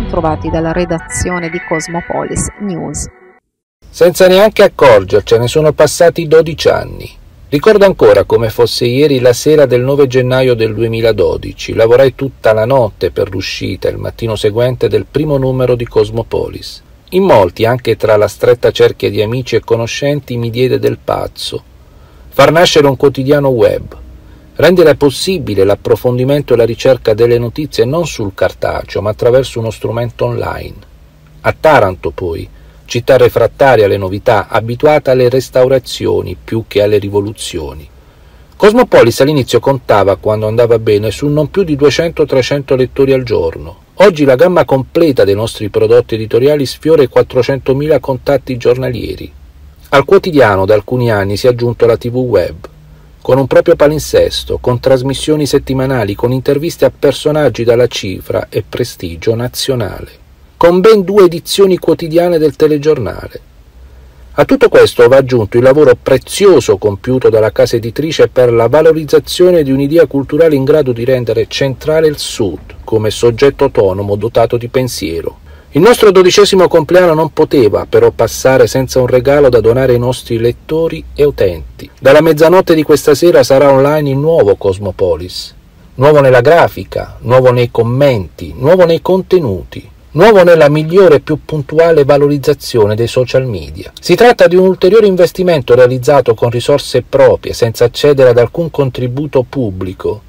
bentrovati dalla redazione di Cosmopolis News. Senza neanche accorgercene sono passati 12 anni. Ricordo ancora come fosse ieri la sera del 9 gennaio del 2012. Lavorai tutta la notte per l'uscita il mattino seguente del primo numero di Cosmopolis. In molti, anche tra la stretta cerchia di amici e conoscenti, mi diede del pazzo. Far nascere un quotidiano web, rendere possibile l'approfondimento e la ricerca delle notizie non sul cartaceo, ma attraverso uno strumento online. A Taranto, poi, città refrattaria alle novità, abituata alle restaurazioni più che alle rivoluzioni. Cosmopolis all'inizio contava, quando andava bene, su non più di 200-300 lettori al giorno. Oggi la gamma completa dei nostri prodotti editoriali sfiora i 400.000 contatti giornalieri. Al quotidiano da alcuni anni si è aggiunto la TV web, con un proprio palinsesto, con trasmissioni settimanali, con interviste a personaggi dalla cifra e prestigio nazionale, con ben due edizioni quotidiane del telegiornale. A tutto questo va aggiunto il lavoro prezioso compiuto dalla casa editrice per la valorizzazione di un'idea culturale in grado di rendere centrale il Sud come soggetto autonomo dotato di pensiero, il nostro dodicesimo compleanno non poteva però passare senza un regalo da donare ai nostri lettori e utenti. Dalla mezzanotte di questa sera sarà online il nuovo Cosmopolis. Nuovo nella grafica, nuovo nei commenti, nuovo nei contenuti, nuovo nella migliore e più puntuale valorizzazione dei social media. Si tratta di un ulteriore investimento realizzato con risorse proprie, senza accedere ad alcun contributo pubblico,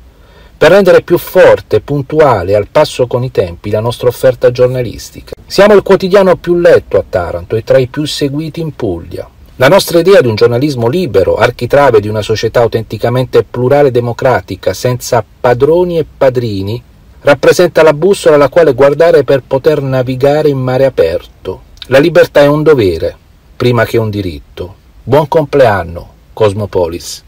per rendere più forte, puntuale e al passo con i tempi la nostra offerta giornalistica. Siamo il quotidiano più letto a Taranto e tra i più seguiti in Puglia. La nostra idea di un giornalismo libero, architrave di una società autenticamente plurale e democratica, senza padroni e padrini, rappresenta la bussola alla quale guardare per poter navigare in mare aperto. La libertà è un dovere, prima che un diritto. Buon compleanno, Cosmopolis.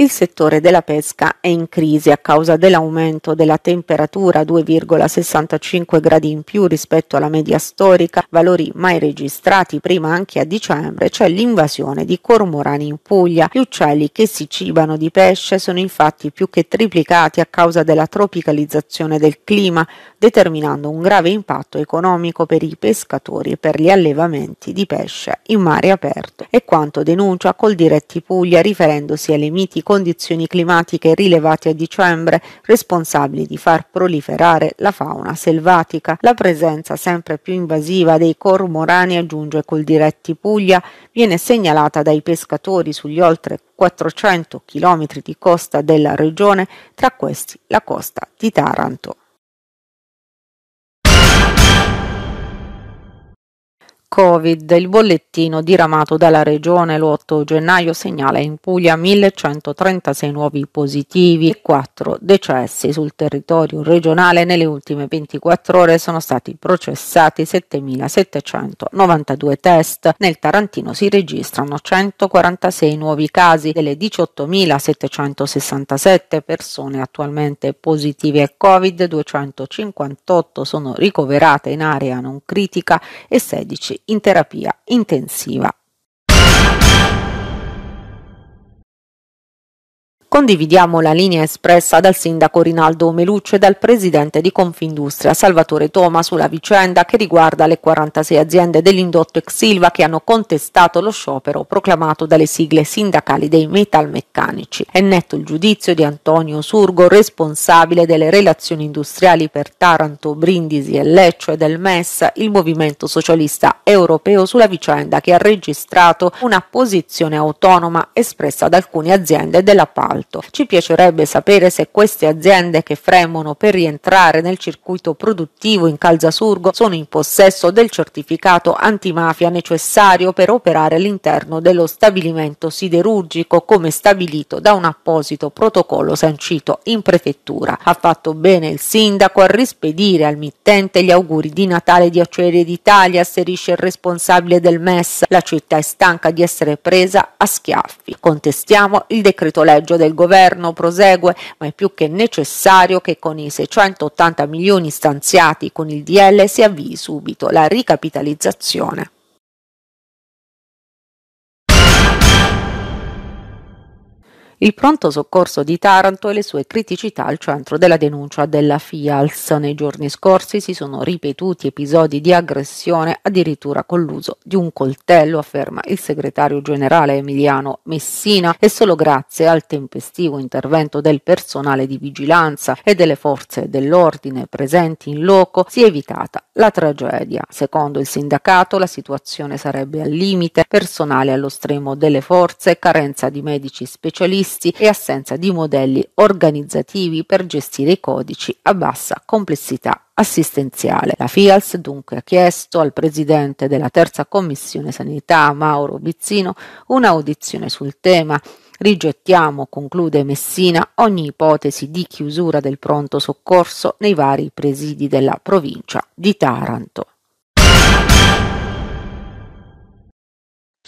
il settore della pesca è in crisi a causa dell'aumento della temperatura 2,65 gradi in più rispetto alla media storica, valori mai registrati prima anche a dicembre, c'è cioè l'invasione di cormorani in Puglia. Gli uccelli che si cibano di pesce sono infatti più che triplicati a causa della tropicalizzazione del clima, determinando un grave impatto economico per i pescatori e per gli allevamenti di pesce in mare aperto. E quanto denuncia Coldiretti Puglia riferendosi alle mitiche condizioni climatiche rilevate a dicembre, responsabili di far proliferare la fauna selvatica. La presenza sempre più invasiva dei cormorani aggiunge col diretti Puglia, viene segnalata dai pescatori sugli oltre 400 km di costa della regione, tra questi la costa di Taranto. Covid, il bollettino diramato dalla Regione l'8 gennaio segnala in Puglia 1136 nuovi positivi e 4 decessi sul territorio regionale. Nelle ultime 24 ore sono stati processati 7792 test. Nel Tarantino si registrano 146 nuovi casi delle 18.767 persone attualmente positive a Covid, 258 sono ricoverate in area non critica e 16 in terapia intensiva Condividiamo la linea espressa dal sindaco Rinaldo Meluccio e dal presidente di Confindustria Salvatore Toma sulla vicenda che riguarda le 46 aziende dell'indotto Exilva che hanno contestato lo sciopero proclamato dalle sigle sindacali dei metalmeccanici. È netto il giudizio di Antonio Surgo, responsabile delle relazioni industriali per Taranto, Brindisi e Lecce e del MES, il Movimento Socialista Europeo sulla vicenda che ha registrato una posizione autonoma espressa da alcune aziende della PAL alto. Ci piacerebbe sapere se queste aziende che fremono per rientrare nel circuito produttivo in Calzasurgo sono in possesso del certificato antimafia necessario per operare all'interno dello stabilimento siderurgico come stabilito da un apposito protocollo sancito in prefettura. Ha fatto bene il sindaco a rispedire al mittente gli auguri di Natale di Acciaierie d'Italia, asserisce il responsabile del MES. La città è stanca di essere presa a schiaffi. Contestiamo il decreto legge del del governo prosegue, ma è più che necessario che con i 680 milioni stanziati con il DL si avvii subito la ricapitalizzazione. il pronto soccorso di Taranto e le sue criticità al centro della denuncia della FIALS. Nei giorni scorsi si sono ripetuti episodi di aggressione addirittura con l'uso di un coltello, afferma il segretario generale Emiliano Messina, e solo grazie al tempestivo intervento del personale di vigilanza e delle forze dell'ordine presenti in loco si è evitata la tragedia. Secondo il sindacato la situazione sarebbe al limite, personale allo stremo delle forze, carenza di medici specialisti, acquisti e assenza di modelli organizzativi per gestire i codici a bassa complessità assistenziale. La FIALS dunque ha chiesto al presidente della terza commissione sanità Mauro Bizzino un'audizione sul tema. Rigettiamo, conclude Messina, ogni ipotesi di chiusura del pronto soccorso nei vari presidi della provincia di Taranto.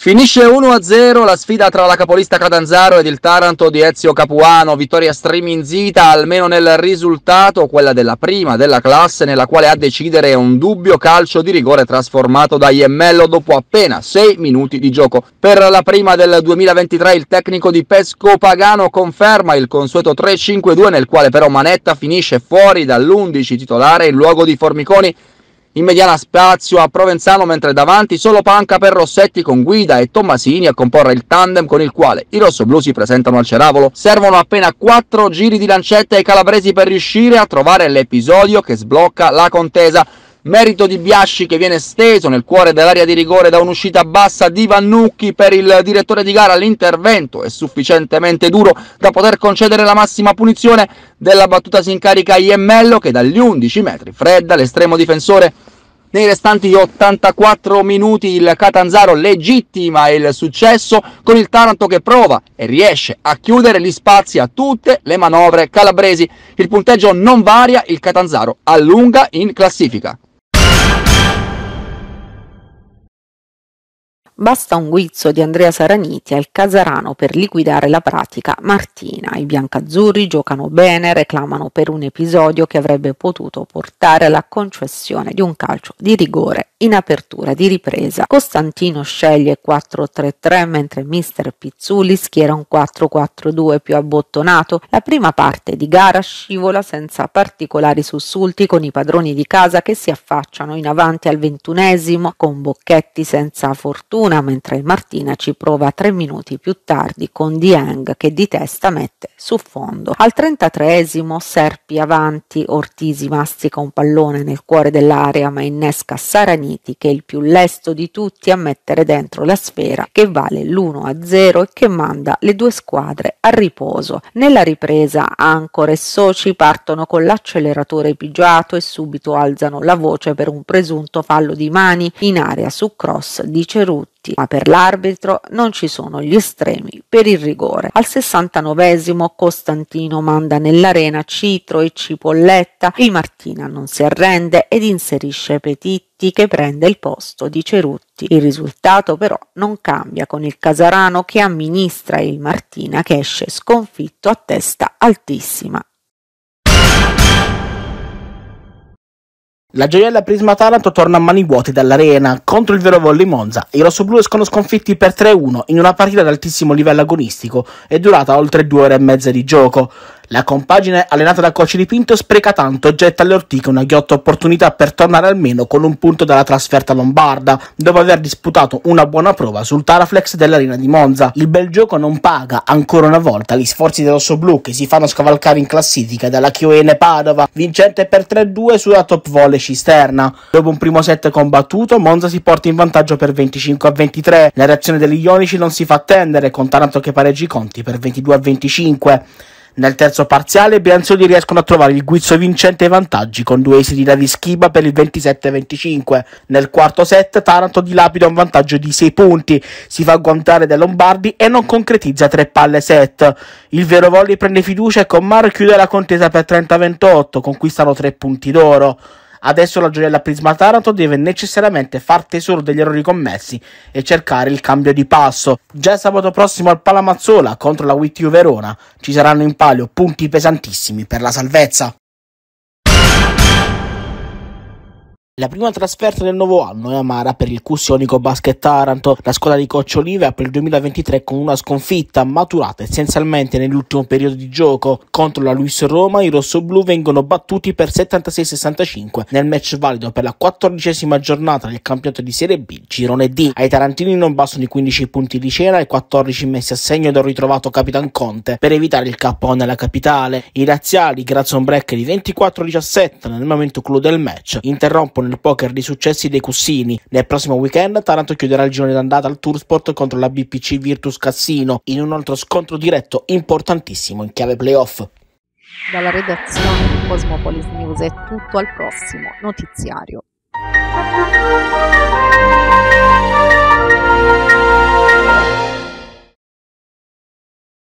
Finisce 1-0 la sfida tra la capolista Catanzaro ed il Taranto di Ezio Capuano, vittoria striminzita almeno nel risultato, quella della prima della classe nella quale a decidere è un dubbio calcio di rigore trasformato da Iemmello dopo appena 6 minuti di gioco. Per la prima del 2023 il tecnico di Pesco Pagano conferma il consueto 3-5-2 nel quale però Manetta finisce fuori dall'11 titolare in luogo di Formiconi in mediana spazio a Provenzano mentre davanti solo panca per Rossetti con Guida e Tommasini a comporre il tandem con il quale i rossoblù si presentano al Ceravolo. Servono appena 4 giri di lancetta ai calabresi per riuscire a trovare l'episodio che sblocca la contesa merito di Biasci che viene steso nel cuore dell'area di rigore da un'uscita bassa di Vannucchi per il direttore di gara, l'intervento è sufficientemente duro da poter concedere la massima punizione, della battuta si incarica Iemmello che dagli 11 metri fredda l'estremo difensore nei restanti 84 minuti il Catanzaro legittima il successo con il Taranto che prova e riesce a chiudere gli spazi a tutte le manovre calabresi. Il punteggio non varia, il Catanzaro allunga in classifica. Basta un guizzo di Andrea Saraniti al Casarano per liquidare la pratica Martina. I biancazzurri giocano bene, reclamano per un episodio che avrebbe potuto portare alla concessione di un calcio di rigore in apertura di ripresa. Costantino sceglie 4-3-3 mentre mister Pizzulli schiera un 4-4-2 più abbottonato. La prima parte di gara scivola senza particolari sussulti con i padroni di casa che si affacciano in avanti al ventunesimo con Bocchetti senza fortuna mentre Martina ci prova tre minuti più tardi con Dieng che di testa mette su fondo. Al 33esimo Serpi avanti, Ortisi mastica un pallone nel cuore dell'area ma innesca Sarani Uniti, che è il più lesto di tutti a mettere dentro la sfera che vale l'1 a 0 e che manda le due squadre a riposo. Nella ripresa Ancor e Soci partono con l'acceleratore pigiato e subito alzano la voce per un presunto fallo di mani in area su cross di Ceruti diritti, ma per l'arbitro non ci sono gli estremi per il rigore. Al 69 Costantino manda nell'arena Citro e Cipolletta, il Martina non si arrende ed inserisce Petit che prende il posto di Cerutti. Il risultato però non cambia con il Casarano che amministra il Martina che esce sconfitto a testa altissima La gioiella Prisma Taranto torna a mani vuote dall'arena contro il Vero Volley Monza. I rossoblù escono sconfitti per 3-1 in una partita ad altissimo livello agonistico e durata oltre due ore e mezza di gioco. La compagine allenata da di Pinto spreca tanto e getta alle ortiche una ghiotta opportunità per tornare almeno con un punto dalla trasferta lombarda, dopo aver disputato una buona prova sul Taraflex dell'Arena di Monza. Il bel gioco non paga ancora una volta gli sforzi del rossoblù che si fanno scavalcare in classifica dalla Chioene Padova, vincente per 3-2 sulla top volle cisterna. Dopo un primo set combattuto, Monza si porta in vantaggio per 25 a 23. La reazione degli Ionici non si fa attendere, con Taranto che pareggi i conti per 22 a 25. Nel terzo parziale i bianzoli riescono a trovare il guizzo vincente ai vantaggi con due esiti da Vischiba per il 27-25. Nel quarto set Taranto dilapida un vantaggio di 6 punti, si fa guantare da Lombardi e non concretizza tre palle set. Il vero Volli prende fiducia e con Mar chiude la contesa per 30-28, conquistano tre punti d'oro. Adesso la gioiella Prisma Taranto deve necessariamente far tesoro degli errori commessi e cercare il cambio di passo. Già sabato prossimo al Palamazzola contro la WTU Verona ci saranno in palio punti pesantissimi per la salvezza. La prima trasferta del nuovo anno è amara per il Cussionico Basket Taranto. La squadra di Coccio Olive apre il 2023 con una sconfitta maturata essenzialmente nell'ultimo periodo di gioco. Contro la Luis Roma i rossoblù vengono battuti per 76-65 nel match valido per la quattordicesima giornata del campionato di Serie B, Girone D. Ai tarantini non bastano i 15 punti di cena e 14 messi a segno dal ritrovato Capitan Conte per evitare il cappone nella capitale. I razziali, grazie a un break di 24-17 nel momento clou del match, interrompono il poker di successi dei Cussini. Nel prossimo weekend Taranto chiuderà il girone d'andata al Toursport contro la BPC Virtus Cassino in un altro scontro diretto importantissimo in chiave playoff. Dalla redazione di Cosmopolis News è tutto al prossimo notiziario.